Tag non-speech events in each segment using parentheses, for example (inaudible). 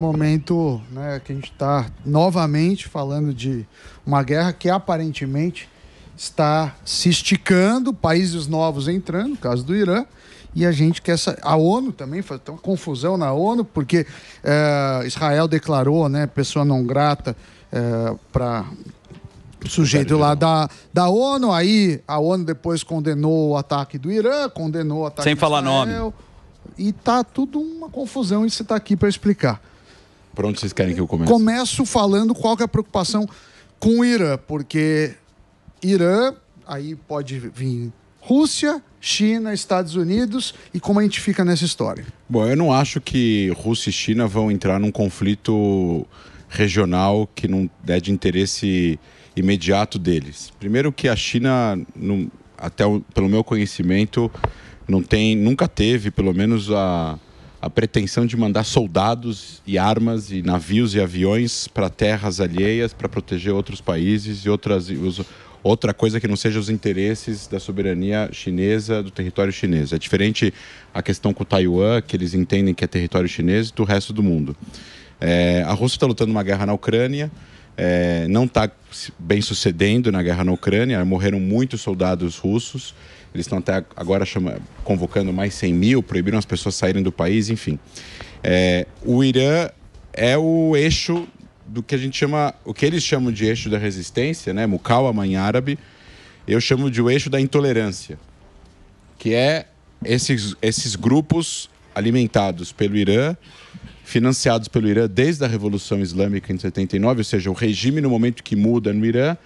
momento né, que a gente está novamente falando de uma guerra que aparentemente está se esticando, países novos entrando, no caso do Irã, e a gente quer essa a ONU também faz uma confusão na ONU porque é, Israel declarou, né, pessoa não grata é, eh, para sujeito lá da, da ONU, aí a ONU depois condenou o ataque do Irã, condenou o ataque Sem falar Israel, nome. E tá tudo uma confusão e você está aqui para explicar. Por onde vocês querem que eu comece? Começo falando qual que é a preocupação com o Irã, porque Irã, aí pode vir Rússia, China, Estados Unidos e como a gente fica nessa história? Bom, eu não acho que Rússia e China vão entrar num conflito regional que não é de interesse imediato deles. Primeiro que a China, não, até o, pelo meu conhecimento, não tem, nunca teve, pelo menos a a pretensão de mandar soldados e armas e navios e aviões para terras alheias para proteger outros países e outras os, outra coisa que não seja os interesses da soberania chinesa do território chinês é diferente a questão com Taiwan que eles entendem que é território chinês do resto do mundo é, a Rússia está lutando uma guerra na Ucrânia é, não está bem sucedendo na guerra na Ucrânia morreram muitos soldados russos eles estão até agora chama, convocando mais 100 mil, proibiram as pessoas saírem do país, enfim. É, o Irã é o eixo do que a gente chama, o que eles chamam de eixo da resistência, né? Mukawama em árabe, eu chamo de o eixo da intolerância, que é esses, esses grupos alimentados pelo Irã, financiados pelo Irã desde a Revolução Islâmica em 79, ou seja, o regime no momento que muda no Irã,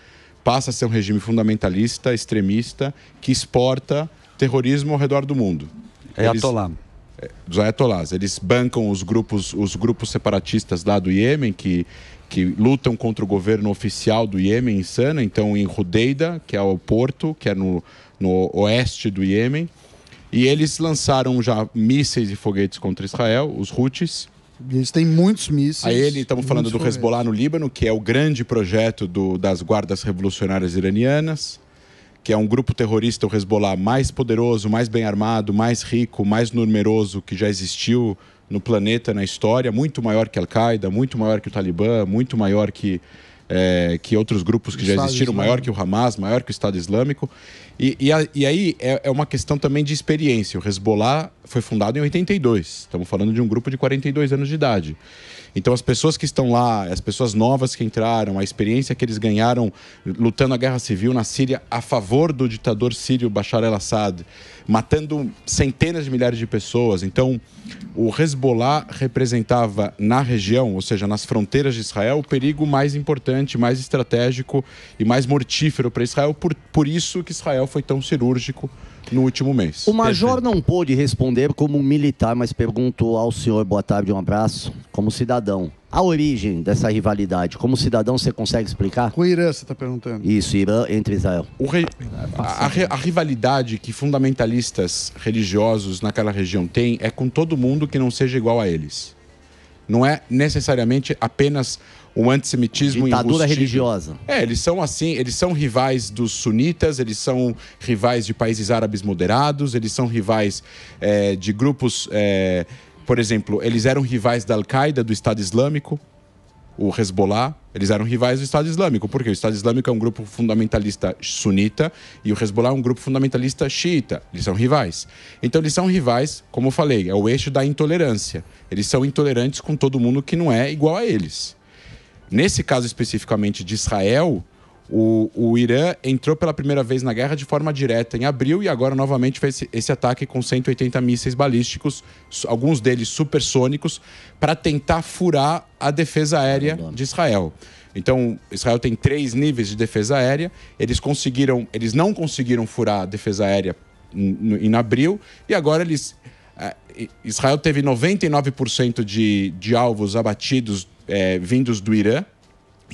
passa a ser um regime fundamentalista, extremista, que exporta terrorismo ao redor do mundo. É Eles... dos é, ayatolás. Eles bancam os grupos, os grupos separatistas lá do Iêmen, que, que lutam contra o governo oficial do Iêmen em Sana, então em Rudeida, que é o porto, que é no, no oeste do Iêmen. E eles lançaram já mísseis e foguetes contra Israel, os Houthis. Eles têm muitos mísseis. A ele, estamos falando do Hezbollah no Líbano, que é o grande projeto do, das guardas revolucionárias iranianas, que é um grupo terrorista, o Hezbollah, mais poderoso, mais bem armado, mais rico, mais numeroso que já existiu no planeta, na história, muito maior que Al-Qaeda, muito maior que o Talibã, muito maior que, é, que outros grupos que o já Estado existiram, Islâmico. maior que o Hamas, maior que o Estado Islâmico. E, e, a, e aí é, é, uma questão também de experiência. O Hezbollah foi fundado em 82. Estamos falando de um grupo de 42 anos de idade. Então, as pessoas que estão lá, as pessoas novas que entraram, a experiência que eles ganharam lutando a guerra civil na Síria a favor do ditador sírio Bashar al-Assad, matando centenas de milhares de pessoas. Então, o Hezbollah representava na região, ou seja, nas fronteiras de Israel, o perigo mais importante, mais estratégico e mais mortífero para Israel. Por, por isso que Israel foi tão cirúrgico no último mês. O major Perfeito. não pôde responder como militar, mas perguntou ao senhor, boa tarde, um abraço, como cidadão. A origem dessa rivalidade, como cidadão, você consegue explicar? Com o Irã, você está perguntando. Isso, Irã entre Israel. Rei, é, a, a, a, rivalidade que fundamentalistas religiosos naquela região têm é com todo mundo que não seja igual a eles. Não é necessariamente apenas um antissemitismo ditadura religiosa. É, eles são assim, eles são rivais dos sunitas, eles são rivais de países árabes moderados, eles são rivais é, de grupos, é, por exemplo, eles eram rivais da Al-Qaeda, do Estado Islâmico o Hezbollah, eles eram rivais do Estado Islâmico, porque o Estado Islâmico é um grupo fundamentalista sunita e o Hezbollah é um grupo fundamentalista xiita. Eles são rivais. Então, eles são rivais, como eu falei, é o eixo da intolerância. Eles são intolerantes com todo mundo que não é igual a eles. Nesse caso especificamente de Israel, o, o Irã entrou pela primeira vez na guerra de forma direta em abril e agora novamente fez esse ataque com 180 mísseis balísticos, alguns deles supersônicos, para tentar furar a defesa aérea de Israel. Então, Israel tem três níveis de defesa aérea. Eles conseguiram, eles não conseguiram furar a defesa aérea em, em abril e agora eles é, Israel teve 99% de, de alvos abatidos é, vindos do Irã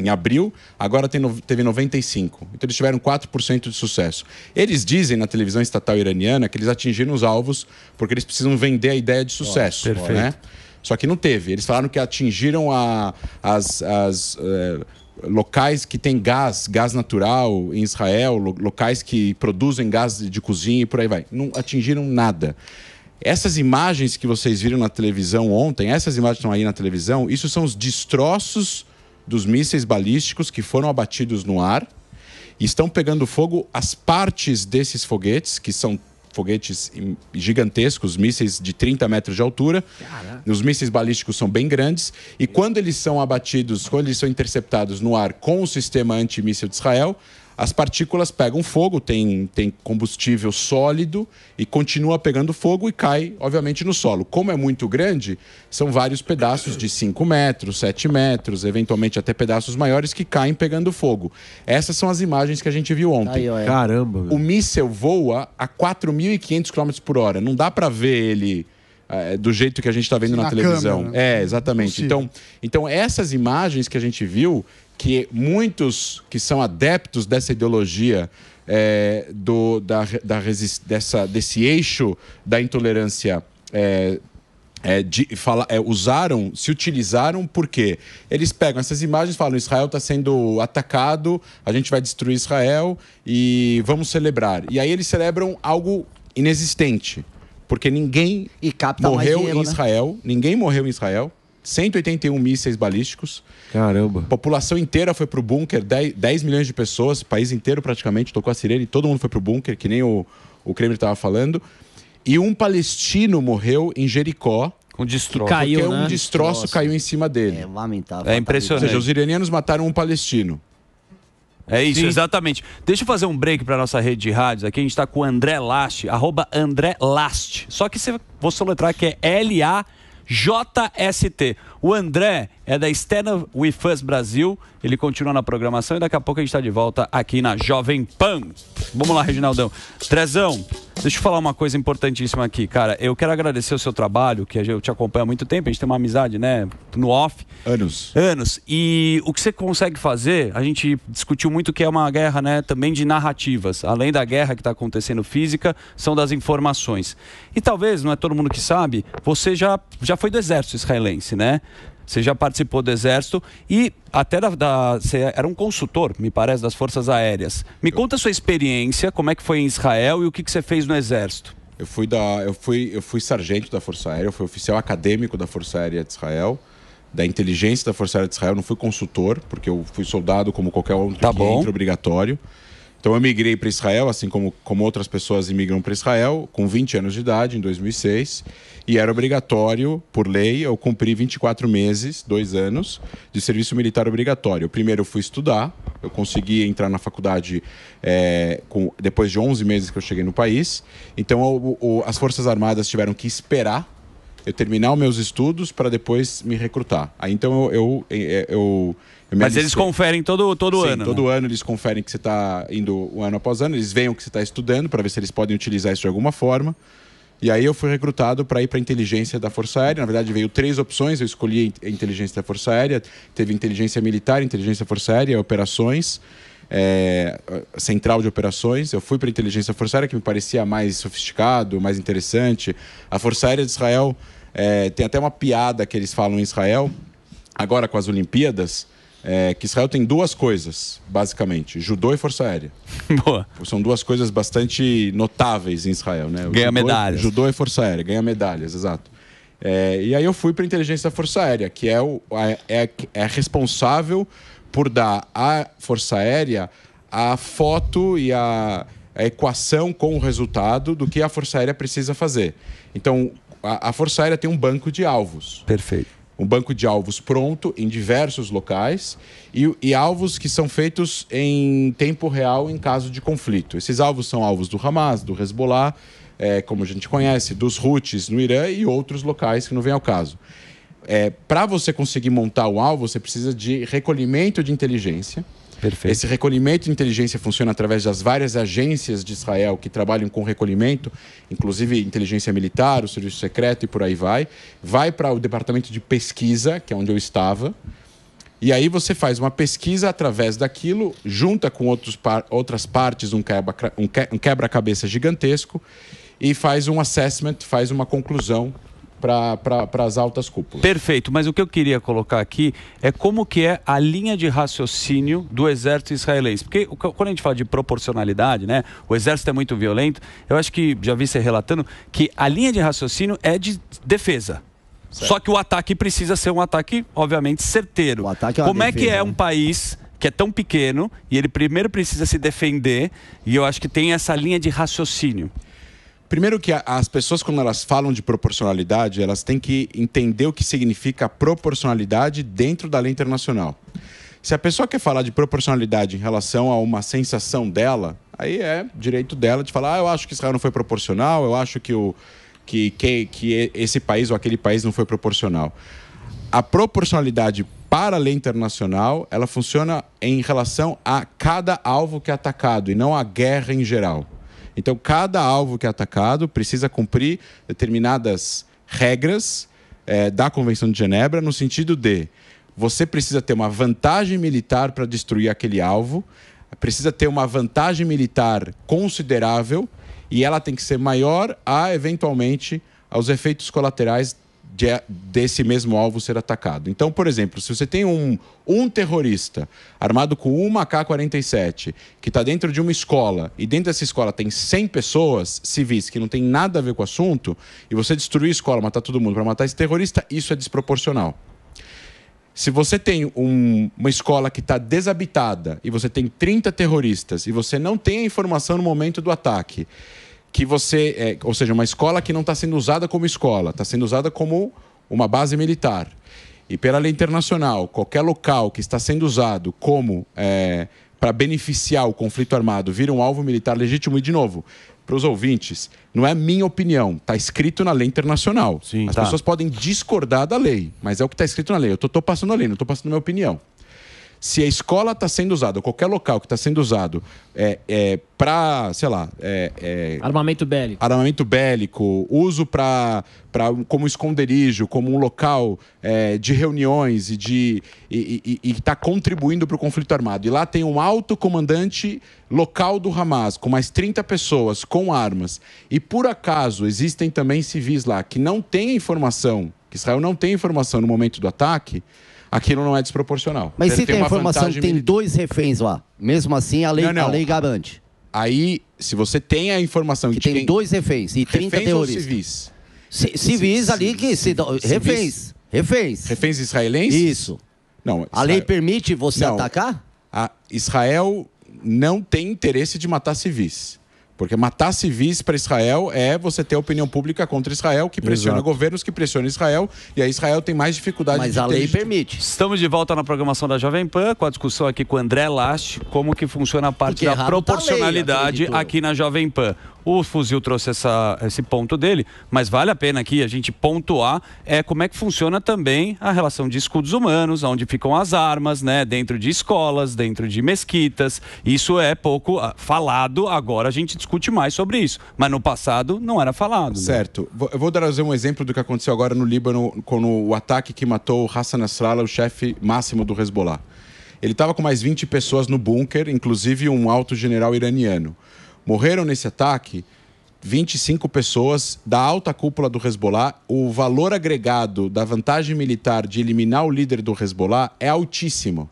em abril, agora tem, teve 95. Então eles tiveram 4% de sucesso. Eles dizem na televisão estatal iraniana que eles atingiram os alvos porque eles precisam vender a ideia de sucesso. Perfeito. né? Só que não teve. Eles falaram que atingiram a, as. as é, locais que tem gás, gás natural em Israel, locais que produzem gás de cozinha e por aí vai. Não atingiram nada. Essas imagens que vocês viram na televisão ontem, essas imagens que estão aí na televisão, isso são os destroços dos mísseis balísticos que foram abatidos no ar. estão pegando fogo as partes desses foguetes, que são foguetes gigantescos, mísseis de 30 metros de altura. Os mísseis balísticos são bem grandes. E quando eles são abatidos, quando eles são interceptados no ar com o sistema antimíssil de Israel, as partículas pegam fogo, tem, tem combustível sólido e continua pegando fogo e cai, obviamente, no solo. Como é muito grande, são vários pedaços de 5 metros, 7 metros, eventualmente até pedaços maiores que caem pegando fogo. Essas são as imagens que a gente viu ontem. Tá aí, é. Caramba! O míssel voa a 4.500 km por hora. Não dá para ver ele eh, do jeito que a gente está vendo na, na, televisão. Câmera, né? É, exatamente. Então, então, essas imagens que a gente viu que muitos que são adeptos dessa ideologia é, do, da, da dessa, desse eixo da intolerância é, é, de, fala, é, usaram, se utilizaram, porque eles pegam essas imagens e falam: Israel está sendo atacado, a gente vai destruir Israel e vamos celebrar. E aí eles celebram algo inexistente, porque ninguém morreu dinheiro, em né? Israel, né? ninguém morreu em Israel, 181 mísseis balísticos. Caramba. População inteira foi pro bunker, 10, 10 milhões de pessoas, país inteiro praticamente tocou a sirene, todo mundo foi pro bunker, que nem o, o Kremlin estava falando. E um palestino morreu em Jericó. Um destroço. Caiu, porque né? um destroço, destroço caiu em cima dele. É lamentável. É impressionante. Ou seja, os iranianos mataram um palestino. É isso, Sim. exatamente. Deixa eu fazer um break para nossa rede de rádios. Aqui a gente está com o André Last, arroba André Last. Só que você, vou soletrar que é L-A-S-T. JST. O André é da Externa We Us Brasil. Ele continua na programação e daqui a pouco a gente está de volta aqui na Jovem Pan. Vamos lá, Reginaldão. Trezão, deixa eu falar uma coisa importantíssima aqui, cara. Eu quero agradecer o seu trabalho, que eu te acompanho há muito tempo, a gente tem uma amizade, né? No off. Anos. Anos. E o que você consegue fazer, a gente discutiu muito que é uma guerra, né? Também de narrativas. Além da guerra que está acontecendo física, são das informações. E talvez, não é todo mundo que sabe, você já, já foi do exército israelense, né? Você já participou do Exército e até da, da, você era um consultor, me parece, das Forças Aéreas. Me conta a sua experiência, como é que foi em Israel e o que, que você fez no Exército. Eu fui, da, eu, fui, eu fui sargento da Força Aérea, eu fui oficial acadêmico da Força Aérea de Israel da inteligência da Força Aérea de Israel, não fui consultor, porque eu fui soldado como qualquer outro tá que bom. entra obrigatório. Então eu migrei para Israel, assim como, como outras pessoas imigram para Israel, com 20 anos de idade, em 2006, e era obrigatório, por lei, eu cumpri 24 meses, dois anos, de serviço militar obrigatório. Primeiro eu fui estudar, eu consegui entrar na faculdade é, com, depois de 11 meses que eu cheguei no país, então o, o, as Forças Armadas tiveram que esperar eu terminar os meus estudos para depois me recrutar. Aí então eu, eu, eh, eu, eu mas eles conferem todo, todo Sim, ano. Todo né? ano eles conferem que você está indo um ano após ano, eles veem o que você está estudando para ver se eles podem utilizar isso de alguma forma. E aí eu fui recrutado para ir para a inteligência da Força Aérea. Na verdade, veio três opções. Eu escolhi a inteligência da Força Aérea. Teve inteligência militar, inteligência da Força Aérea, operações, é, central de operações. Eu fui para a inteligência da Força Aérea, que me parecia mais sofisticado, mais interessante. A Força Aérea de Israel é, tem até uma piada que eles falam em Israel, agora com as Olimpíadas, é, que Israel tem duas coisas, basicamente: judô e força aérea. (laughs) Boa. São duas coisas bastante notáveis em Israel, né? O ganha judô, é medalhas. Judô e força aérea, ganha medalhas, exato. É, e aí eu fui para a inteligência da Força Aérea, que é, o, é, é responsável por dar à Força Aérea a foto e a, a equação com o resultado do que a Força Aérea precisa fazer. Então, a, a Força Aérea tem um banco de alvos. Perfeito um banco de alvos pronto em diversos locais e, e, alvos que são feitos em tempo real em caso de conflito. Esses alvos são alvos do Hamas, do Hezbollah, é, como a gente conhece, dos Houthis no Irã e outros locais que não vem ao caso. É, Para você conseguir montar o alvo, você precisa de recolhimento de inteligência Perfeito. Esse recolhimento de inteligência funciona através das várias agências de Israel que trabalham com recolhimento, inclusive inteligência militar, o serviço secreto e por aí vai. Vai para o departamento de pesquisa, que é onde eu estava. E aí você faz uma pesquisa através daquilo, junta com outros par outras partes um quebra-cabeça um quebra gigantesco e faz um assessment, faz uma conclusão para as altas cúpulas. Perfeito, mas o que eu queria colocar aqui é como que é a linha de raciocínio do exército israelense. Porque quando a gente fala de proporcionalidade, né, o exército é muito violento, eu acho que já vi você relatando que a linha de raciocínio é de defesa. Certo. Só que o ataque precisa ser um ataque, obviamente, certeiro. O ataque é como é defesa, é que é um né? país que é tão pequeno e ele primeiro precisa se defender e eu acho que tem essa linha de raciocínio. Primeiro que as pessoas, quando elas falam de proporcionalidade, elas têm que entender o que significa proporcionalidade dentro da lei internacional. Se a pessoa quer falar de proporcionalidade em relação a uma sensação dela, aí é direito dela de falar, ah, eu acho que Israel não foi proporcional, eu acho que, o, que, que, que esse país ou aquele país não foi proporcional. A proporcionalidade para a lei internacional, ela funciona em relação a cada alvo que é atacado e não a guerra em geral. Então, cada alvo que é atacado precisa cumprir determinadas regras é, da Convenção de Genebra, no sentido de você precisa ter uma vantagem militar para destruir aquele alvo, precisa ter uma vantagem militar considerável e ela tem que ser maior a, eventualmente, aos efeitos colaterais de, desse mesmo alvo ser atacado. Então, por exemplo, se você tem um, um terrorista armado com uma AK-47 que está dentro de uma escola e dentro dessa escola tem 100 pessoas civis que não tem nada a ver com o assunto e você destruir a escola, matar todo mundo para matar esse terrorista, isso é desproporcional. Se você tem um, uma escola que está desabitada e você tem 30 terroristas e você não tem a informação no momento do ataque que você. É, ou seja, uma escola que não está sendo usada como escola, está sendo usada como uma base militar. E pela lei internacional, qualquer local que está sendo usado como. É, para beneficiar o conflito armado, vira um alvo militar legítimo. E, de novo, para os ouvintes, não é minha opinião, está escrito na lei internacional. Sim, As tá. pessoas podem discordar da lei, mas é o que está escrito na lei. Eu estou passando a lei, não estou passando a minha opinião se a escola está sendo usada, qualquer local que está sendo usado é, é para, sei lá. É, é, armamento bélico. Armamento bélico, uso para como esconderijo, como um local é, de reuniões e de e está contribuindo para o conflito armado. E lá tem um alto comandante local do Hamas, com mais 30 pessoas, com armas. E por acaso existem também civis lá que não têm informação, que Israel não tem informação no momento do ataque aquilo não é desproporcional. Mas se tem, tem informação que tem dois reféns lá, mesmo assim a lei, não, não. A lei garante. Aí, se você tem a informação que, que tem, tem dois reféns e 30 reféns terroristas. civis? C civis ali que se reféns, reféns. Reféns israelenses? Isso. Não, Israel... A lei permite você não. atacar? A Israel não tem interesse de matar civis. Porque matar civis para Israel é você ter opinião pública contra Israel, que pressiona Exato. governos, que pressiona Israel, e aí Israel tem mais dificuldade Mas de a lei permite. Estamos de volta na programação da Jovem Pan, com a discussão aqui com o André Last, como que funciona a parte Porque da tá proporcionalidade lei, aqui na Jovem Pan. O Fuzil trouxe essa, esse ponto dele, mas vale a pena aqui a gente pontuar é como é que funciona também a relação de escudos humanos, onde ficam as armas, né? Dentro de escolas, dentro de mesquitas. Isso é pouco ah, falado, agora a gente discute mais sobre isso. Mas no passado não era falado. Né? Certo. Eu vou dar um exemplo do que aconteceu agora no Líbano com o ataque que matou Hassan Nasrallah, o chefe máximo do Hezbollah. Ele estava com mais 20 pessoas no bunker, inclusive um alto general iraniano. Morreram nesse ataque 25 pessoas da alta cúpula do Hezbollah. O valor agregado da vantagem militar de eliminar o líder do Hezbollah é altíssimo.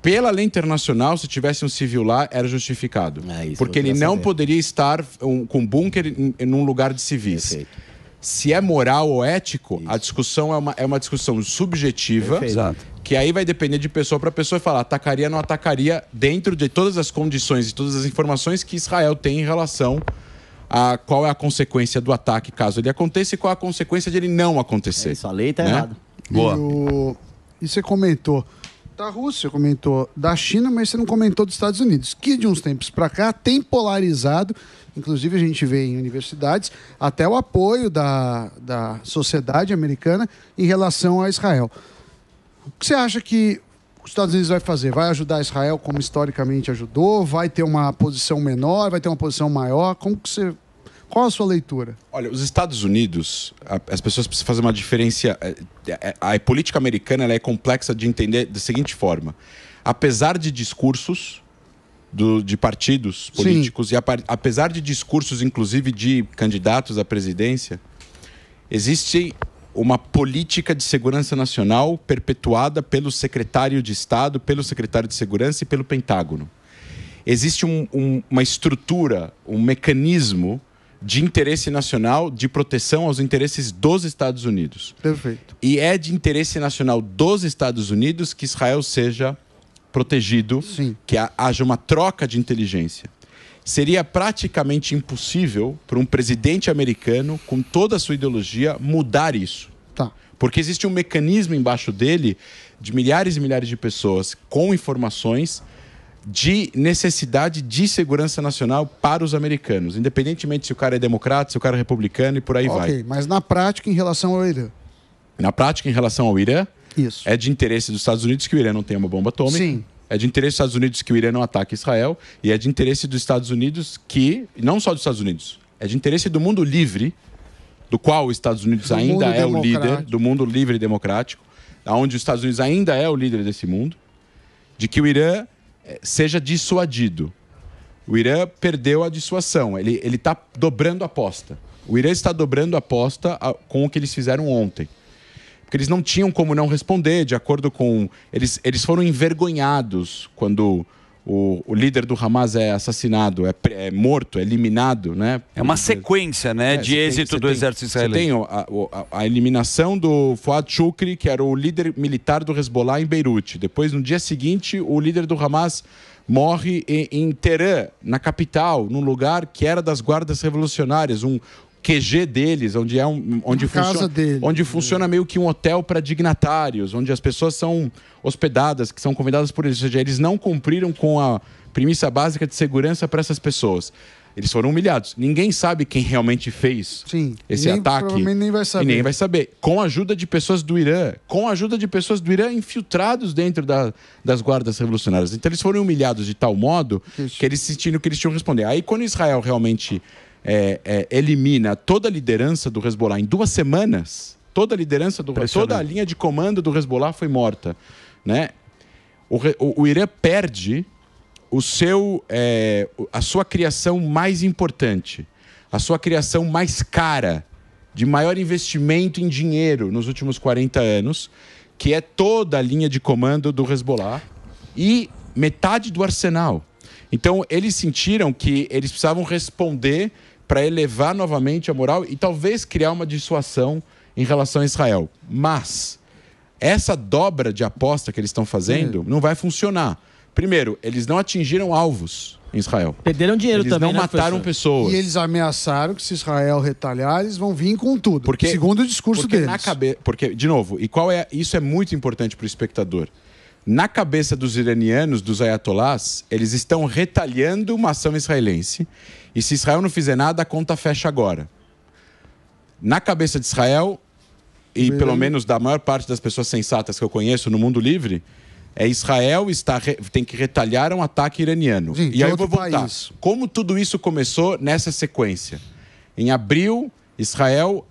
Pela lei internacional, se tivesse um civil lá, era justificado. É isso, porque ele não saber. poderia estar um, com bunker em, um lugar de civis. Perfeito. Se é moral ou ético, isso. a discussão é uma, é uma discussão subjetiva. Exato que aí vai depender de pessoa para pessoa falar atacaria não atacaria dentro de todas as condições e todas as informações que Israel tem em relação a qual é a consequência do ataque caso ele aconteça e qual é a consequência de ele não acontecer. É isso, a lei tá né? errada. Boa. E, o... e você comentou da Rússia, comentou da China, mas você não comentou dos Estados Unidos, que de uns tempos para cá tem polarizado, inclusive a gente vê em universidades, até o apoio da, da sociedade americana em relação a Israel. O que você acha que os Estados Unidos vai fazer? Vai ajudar Israel como historicamente ajudou? Vai ter uma posição menor? Vai ter uma posição maior? Como que você qual a sua leitura? Olha, os Estados Unidos, as pessoas precisam fazer uma diferença. É, é, é, a, política americana é complexa de entender da seguinte forma: apesar de discursos do, de partidos políticos, Sim. e apesar de discursos, inclusive, de candidatos à presidência, existem uma política de segurança nacional perpetuada pelo secretário de Estado, pelo secretário de Segurança e pelo Pentágono. Existe um, um, uma estrutura, um mecanismo de interesse nacional de proteção aos interesses dos Estados Unidos. Perfeito. E é de interesse nacional dos Estados Unidos que Israel seja protegido, Sim. que haja uma troca de inteligência seria praticamente impossível para um presidente americano, com toda a sua ideologia, mudar isso. Tá. Porque existe um mecanismo embaixo dele de milhares e milhares de pessoas com informações de necessidade de segurança nacional para os americanos, independentemente se o cara é democrata, se o cara é republicano e por aí okay, vai. Ok, mas na prática em relação ao Irã? Na prática em relação ao Irã, Isso. é de interesse dos Estados Unidos que o Irã não tenha uma bomba atômica. Sim é de interesse dos Estados Unidos que o Irã não ataque Israel e é de interesse dos Estados Unidos que, não só dos Estados Unidos, é de interesse do mundo livre, do qual os Estados Unidos do ainda é o líder, do mundo livre e democrático, onde os Estados Unidos ainda é o líder desse mundo, de que o Irã eh, seja dissuadido. O Irã perdeu a dissuasão, ele está dobrando a aposta. O Irã está dobrando a aposta com o que eles fizeram ontem porque eles não tinham como não responder, de acordo com. Eles, eles foram envergonhados quando o, o líder do Hamas é assassinado, é, é morto, é eliminado, né? É uma sequência, né, é, de tem, êxito do tem, exército israelense. Tem a, a, a, eliminação do Fuad Chukri, que era o líder militar do Hezbollah em Beirute. Depois, no dia seguinte, o líder do Hamas morre em, em Teerã, na capital, num lugar que era das guardas revolucionárias, um, QG deles, onde é um, onde funciona, onde funciona meio que um hotel para dignatários, onde as pessoas são hospedadas, que são convidadas por eles, ou seja, eles não cumpriram com a premissa básica de segurança para essas pessoas. Eles foram humilhados. Ninguém sabe quem realmente fez Sim, esse nem, ataque. Nem vai saber. E nem vai saber. Com a ajuda de pessoas do Irã, com a ajuda de pessoas do Irã infiltrados dentro da, das guardas revolucionárias. Então eles foram humilhados de tal modo Isso. que eles sentiram que eles tinham que responder. Aí quando Israel realmente é, é, elimina toda a liderança do Hezbollah em duas semanas, toda a liderança do toda a linha de comando do Hezbollah foi morta, né? O, o, o Irã perde o seu é, a sua criação mais importante, a sua criação mais cara, de maior investimento em dinheiro nos últimos 40 anos, que é toda a linha de comando do Hezbollah e metade do arsenal. Então, eles sentiram que eles precisavam responder para elevar novamente a moral e talvez criar uma dissuasão em relação a Israel. Mas essa dobra de aposta que eles estão fazendo hum. não vai funcionar. Primeiro, eles não atingiram alvos em Israel. Perderam dinheiro eles também. Não né, mataram professor? pessoas. E eles ameaçaram que se Israel retalhar, eles vão vir com tudo. Porque, segundo o discurso porque deles. Na cabe... Porque, de novo, e qual é. Isso é muito importante para o espectador. Na cabeça dos iranianos, dos ayatolás, eles estão retalhando uma ação israelense e se Israel não fizer nada, a conta fecha agora. Na cabeça de Israel, e pelo menos da maior parte das pessoas sensatas que eu conheço no mundo livre, é Israel está tem que retalhar um ataque iraniano. Sim, e aí eu vou voltar. País. Como tudo isso começou nessa sequência? Em abril, Israel,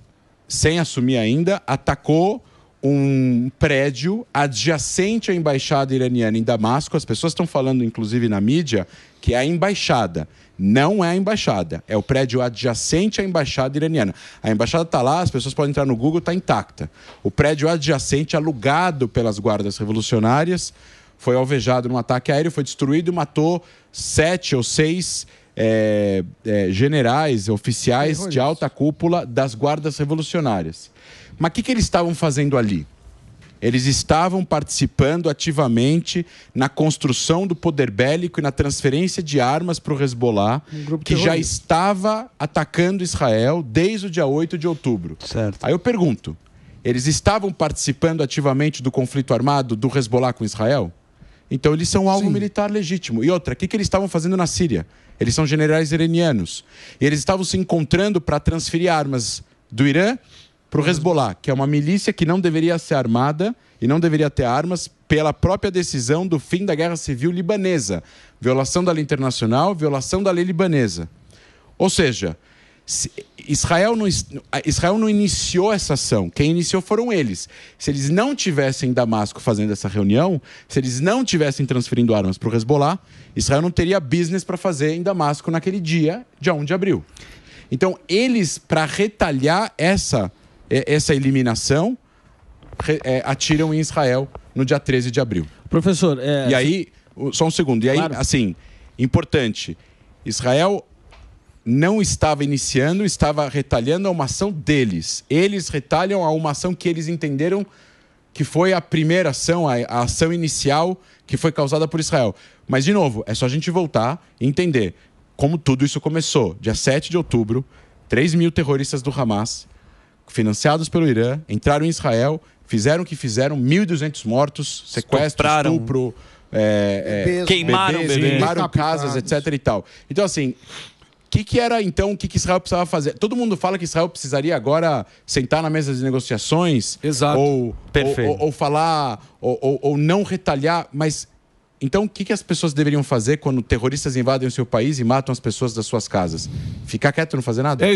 sem assumir ainda, atacou um prédio adjacente à embaixada iraniana em Damasco. As pessoas estão falando, inclusive na mídia, que é a embaixada. Não é a embaixada, é o prédio adjacente à embaixada iraniana. A embaixada está lá, as pessoas podem entrar no Google, está intacta. O prédio adjacente, alugado pelas guardas revolucionárias, foi alvejado num ataque aéreo, foi destruído e matou sete ou seis é, é, generais, oficiais de alta cúpula das guardas revolucionárias. Mas o que, que eles estavam fazendo ali? Eles estavam participando ativamente na construção do poder bélico e na transferência de armas para o Hezbollah, um que já estava atacando Israel desde o dia 8 de outubro. Certo. Aí eu pergunto: eles estavam participando ativamente do conflito armado do Hezbollah com Israel? Então eles são algo Sim. militar legítimo. E outra, o que, que eles estavam fazendo na Síria? Eles são generais iranianos. E eles estavam se encontrando para transferir armas do Irã para o Hezbollah, que é uma milícia que não deveria ser armada e não deveria ter armas pela própria decisão do fim da guerra civil libanesa. Violação da lei internacional, violação da lei libanesa. Ou seja, Israel não, Israel não iniciou essa ação. Quem iniciou foram eles. Se eles não tivessem em Damasco fazendo essa reunião, se eles não tivessem transferindo armas para o Hezbollah, Israel não teria business para fazer em Damasco naquele dia, dia 1 de abril. Então, eles, para retalhar essa é, essa eliminação, é, atiram em Israel no dia 13 de abril. Professor, é... E aí, só um segundo, e aí, claro. assim, importante, Israel não estava iniciando, estava retalhando a uma ação deles. Eles retalham a uma ação que eles entenderam que foi a primeira ação, a, a ação inicial que foi causada por Israel. Mas, de novo, é só a gente voltar e entender como tudo isso começou. Dia 7 de outubro, 3 mil terroristas do Hamas financiados pelo Irã, entraram em Israel, fizeram o que fizeram, 1.200 mortos, sequestro, estupro, é, é, bebês, queimaram, bebês, bebês, queimaram casas, etc. e tal. Então, assim, o que, que era então o que, que, Israel precisava fazer? Todo mundo fala que Israel precisaria agora sentar na mesa de negociações, Exato. ou ou, ou, ou, falar ou, ou, ou, não retalhar, mas então o que, que as pessoas deveriam fazer quando terroristas invadem o seu país e matam as pessoas das suas casas? Ficar quieto, e não fazer nada? É.